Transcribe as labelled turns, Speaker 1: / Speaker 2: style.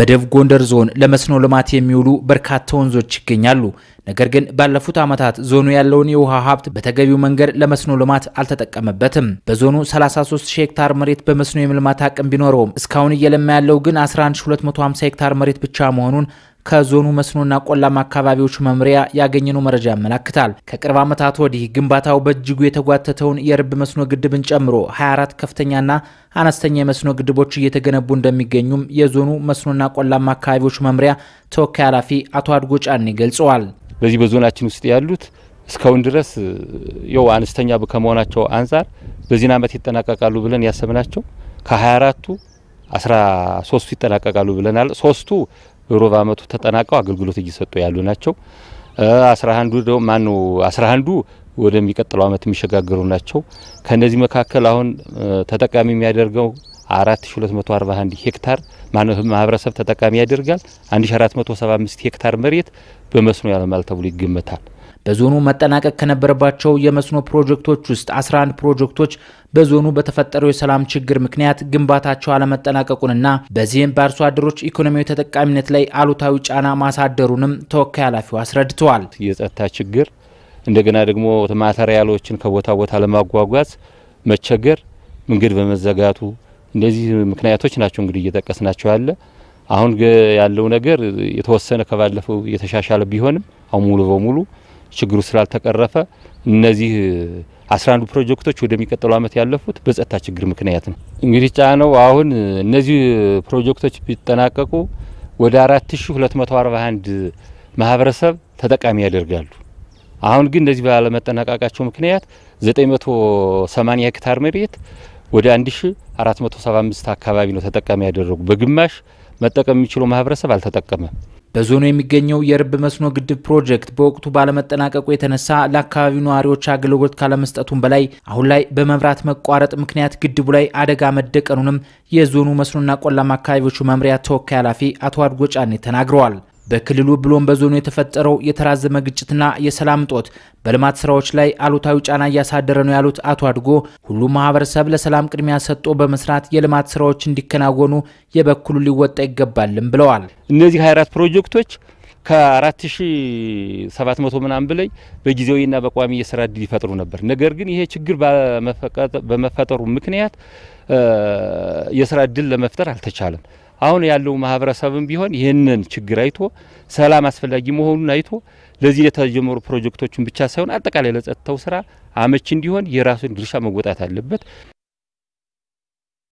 Speaker 1: በደቡብ ጎንደር ዞን ለመስኖ ልማት የሚውሉ በርካታ ወንዞች ይገኛሉ። ነገር ግን ባለፉት ዓመታት ዞኑ ያለውን የውሃ ሀብት በተገቢው መንገድ ለመስኖ ልማት አልተጠቀመበትም። በዞኑ 33 ሺህ ሄክታር መሬት በመስኖ የልማት አቅም ቢኖረውም እስካሁን እየለማ ያለው ግን 11250 ሄክታር መሬት ብቻ መሆኑን ከዞኑ መስኖና ቆላማ አካባቢዎች መምሪያ ያገኘነው መረጃ ያመላክታል። ከቅርብ ዓመታት ወዲህ ግንባታው በእጅጉ የተጓተተውን የርብ መስኖ ግድብን ጨምሮ 24 ከፍተኛና አነስተኛ የመስኖ ግድቦች እየተገነቡ እንደሚገኙም የዞኑ መስኖና ቆላማ አካባቢዎች መምሪያ ተወካይ ኃላፊ አቶ አድጎ ጫኔ ገልጸዋል። በዚህ በዞናችን ውስጥ ያሉት እስካሁን ድረስ ያው አነስተኛ ከመሆናቸው አንጻር
Speaker 2: በዚህን ዓመት ይጠናቀቃሉ ብለን ያሰብናቸው ከ24ቱ 13ቱ ይጠናቀቃሉ ብለናል። ሶስቱ ሮብ ዓመቱ ተጠናቀው አገልግሎት እየሰጡ ያሉ ናቸው። 11ዱ ደግሞ ማን 11ዱ ወደሚቀጥለው ዓመት የሚሸጋገሩ ናቸው። ከነዚህ መካከል አሁን ተጠቃሚ የሚያደርገው 4241 ሄክታር ማህበረሰብ ተጠቃሚ ያደርጋል። 1475 ሄክታር መሬት በመስኖ ያለማል ተብሎ
Speaker 1: ይገመታል። በዞኑ መጠናቀቅ ከነበረባቸው የመስኖ ፕሮጀክቶች ውስጥ 11 ፕሮጀክቶች በዞኑ በተፈጠረው የሰላም ችግር ምክንያት ግንባታቸው አለመጠናቀቁንና በዚህም በአርሶ አደሮች ኢኮኖሚያዊ ተጠቃሚነት ላይ አሉታዊ ጫና ማሳደሩንም ተወካይ ኃላፊው አስረድተዋል።
Speaker 2: የጸጥታ ችግር እንደገና ደግሞ ማተሪያሎችን ከቦታ ቦታ ለማጓጓዝ መቸገር፣ መንገድ በመዘጋቱ እነዚህ ምክንያቶች ናቸው እንግዲህ እየጠቀስናቸው ያለ። አሁን ያለው ነገር የተወሰነ ከባለፈው የተሻሻለ ቢሆንም አሁን ሙሉ በሙሉ ችግሩ ስላልተቀረፈ እነዚህ አንዱ ፕሮጀክቶች ወደሚቀጥለው ዓመት ያለፉት በጸጥታ ችግር ምክንያት ነው። እንግዲህ ጫነው አሁን እነዚህ ፕሮጀክቶች ቢጠናቀቁ ወደ አንድ ማህበረሰብ ተጠቃሚ ያደርጋሉ። አሁን ግን እነዚህ ባለመጠናቀቃቸው ምክንያት ሰማኒያ ሄክታር መሬት ወደ 1475 አካባቢ ነው ተጠቃሚ ያደረጉ። በግማሽ
Speaker 1: መጠቀም የሚችለው ማህበረሰብ አልተጠቀመም። በዞኑ የሚገኘው የርብ መስኖ ግድብ ፕሮጀክት በወቅቱ ባለመጠናቀቁ የተነሳ ለአካባቢው ነዋሪዎች አገልግሎት ካለመስጠቱም በላይ አሁን ላይ በመብራት መቋረጥ ምክንያት ግድቡ ላይ አደጋ መደቀኑንም የዞኑ መስኖና ቆላማ አካባቢዎቹ መምሪያ ተወካይ ኃላፊ አቶ አድጎ ጫኔ ተናግረዋል። በክልሉ ብሎም በዞኑ የተፈጠረው የተራዘመ ግጭትና የሰላም ጦት በልማት ስራዎች ላይ አሉታዊ ጫና እያሳደረ ነው ያሉት አቶ አድጎ ሁሉም ማህበረሰብ ለሰላም ቅድሚያ ሰጥቶ በመስራት የልማት ስራዎች እንዲከናወኑ የበኩሉ ሊወጣ ይገባልም ብለዋል። እነዚህ
Speaker 2: 24 ፕሮጀክቶች ከ4700 ምናምን በላይ በጊዜያዊና በቋሚ የስራ እድል ይፈጥሩ ነበር። ነገር ግን ይሄ ችግር በመፈጠሩ ምክንያት የስራ እድል ለመፍጠር አልተቻለም። አሁን ያለው ማህበረሰብም ቢሆን ይህንን ችግር አይቶ ሰላም አስፈላጊ መሆኑን አይቶ ለዚህ የተጀመሩ ፕሮጀክቶችን ብቻ ሳይሆን አጠቃላይ ለጸጥታው ስራ አመች እንዲሆን የራሱን ድርሻ መወጣት አለበት።